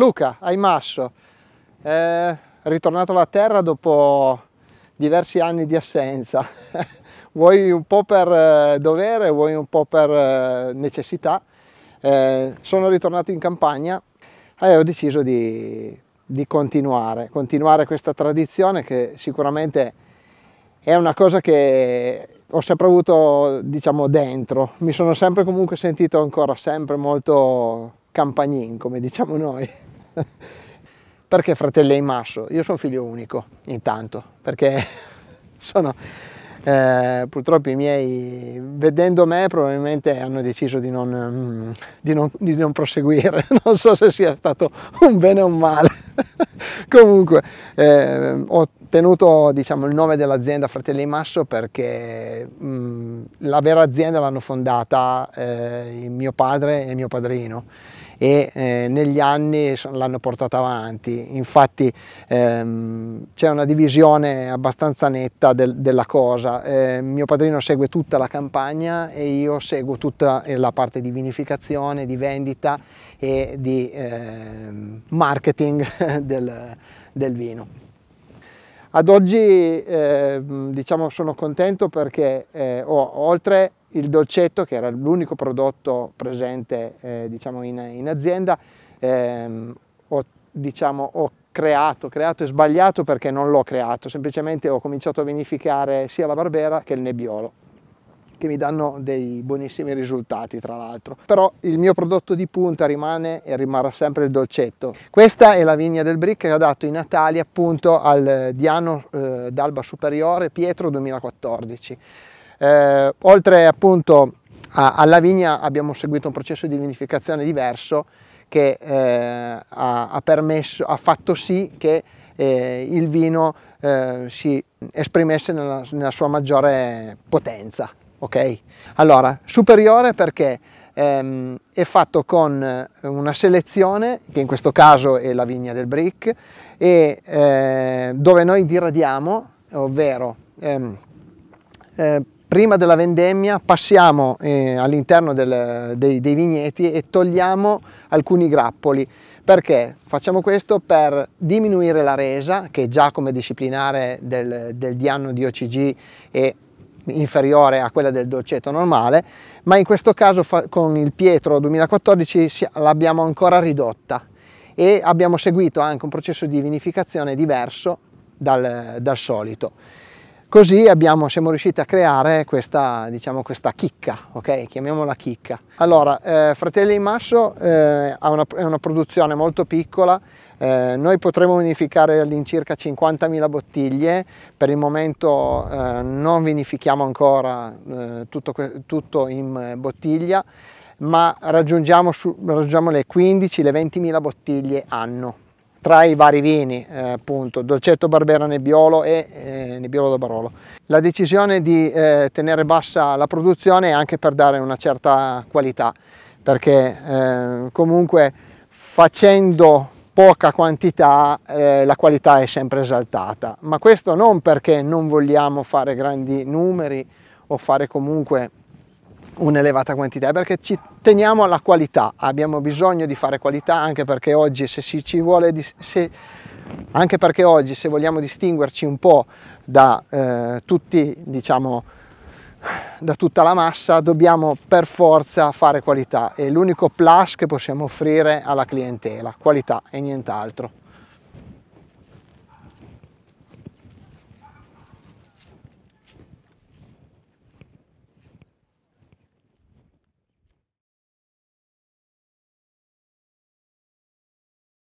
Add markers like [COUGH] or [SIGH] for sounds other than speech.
Luca, Aimasso, eh, ritornato alla terra dopo diversi anni di assenza. [LAUGHS] vuoi un po' per eh, dovere, vuoi un po' per eh, necessità. Eh, sono ritornato in campagna e ho deciso di, di continuare, continuare questa tradizione che sicuramente è una cosa che ho sempre avuto diciamo dentro, mi sono sempre comunque sentito ancora sempre molto campagnin come diciamo noi. [LAUGHS] perché fratelli in masso? Io sono figlio unico, intanto, perché [LAUGHS] sono... Eh, purtroppo i miei, vedendo me, probabilmente hanno deciso di non, mm, di non, di non proseguire. [LAUGHS] Non so se sia stato un bene o un male. Comunque, eh, ho tenuto diciamo, il nome dell'azienda Fratelli Masso perché mh, la vera azienda l'hanno fondata eh, mio padre e mio padrino e eh, negli anni l'hanno portata avanti. Infatti ehm, c'è una divisione abbastanza netta del, della cosa. Eh, mio padrino segue tutta la campagna e io seguo tutta eh, la parte di vinificazione, di vendita e di ehm, marketing [LAUGHS] del, del vino. Ad oggi eh, diciamo sono contento perché eh, ho oltre il dolcetto che era l'unico prodotto presente eh, diciamo in, in, azienda, ehm, ho, diciamo, ho creato, creato e sbagliato perché non l'ho creato, semplicemente ho cominciato a vinificare sia la Barbera che il Nebbiolo che mi danno dei buonissimi risultati tra l'altro. Però il mio prodotto di punta rimane e rimarrà sempre il dolcetto. Questa è la vigna del Brick che ho dato i natali appunto al eh, Diano eh, d'Alba Superiore Pietro 2014. Eh, oltre appunto a, alla vigna abbiamo seguito un processo di vinificazione diverso che eh, ha, ha, permesso, ha fatto sì che eh, il vino eh, si esprimesse nella, nella sua maggiore potenza ok? Allora, superiore perché ehm, è fatto con eh, una selezione, che in questo caso è la vigna del brick, e eh, dove noi diradiamo, ovvero ehm, eh, prima della vendemmia passiamo eh, all'interno del, dei, dei vigneti e togliamo alcuni grappoli. Perché? Facciamo questo per diminuire la resa, che già come disciplinare del, del dianno di OCG è inferiore a quella del dolcetto normale, ma in questo caso con il Pietro 2014 l'abbiamo ancora ridotta e abbiamo seguito anche un processo di vinificazione diverso dal, dal solito. Così abbiamo, siamo riusciti a creare questa, diciamo, questa chicca, okay? chiamiamola chicca. Allora, eh, Fratelli di Masso eh, una, è una produzione molto piccola, eh, noi potremo vinificare all'incirca 50.000 bottiglie, per il momento eh, non vinifichiamo ancora eh, tutto, tutto, in eh, bottiglia, ma raggiungiamo, su, raggiungiamo le 15.000, le 20.000 bottiglie anno tra i vari vini, eh, appunto, Dolcetto Barbera Nebbiolo e eh, Nebbiolo da Barolo. La decisione di eh, tenere bassa la produzione è anche per dare una certa qualità, perché eh, comunque facendo poca quantità eh, la qualità è sempre esaltata, ma questo non perché non vogliamo fare grandi numeri o fare comunque un'elevata quantità, è perché ci teniamo alla qualità, abbiamo bisogno di fare qualità anche perché oggi se si ci vuole se, anche perché oggi se vogliamo distinguerci un po' da eh, tutti diciamo da tutta la massa dobbiamo per forza fare qualità, è l'unico plus che possiamo offrire alla clientela, qualità e nient'altro.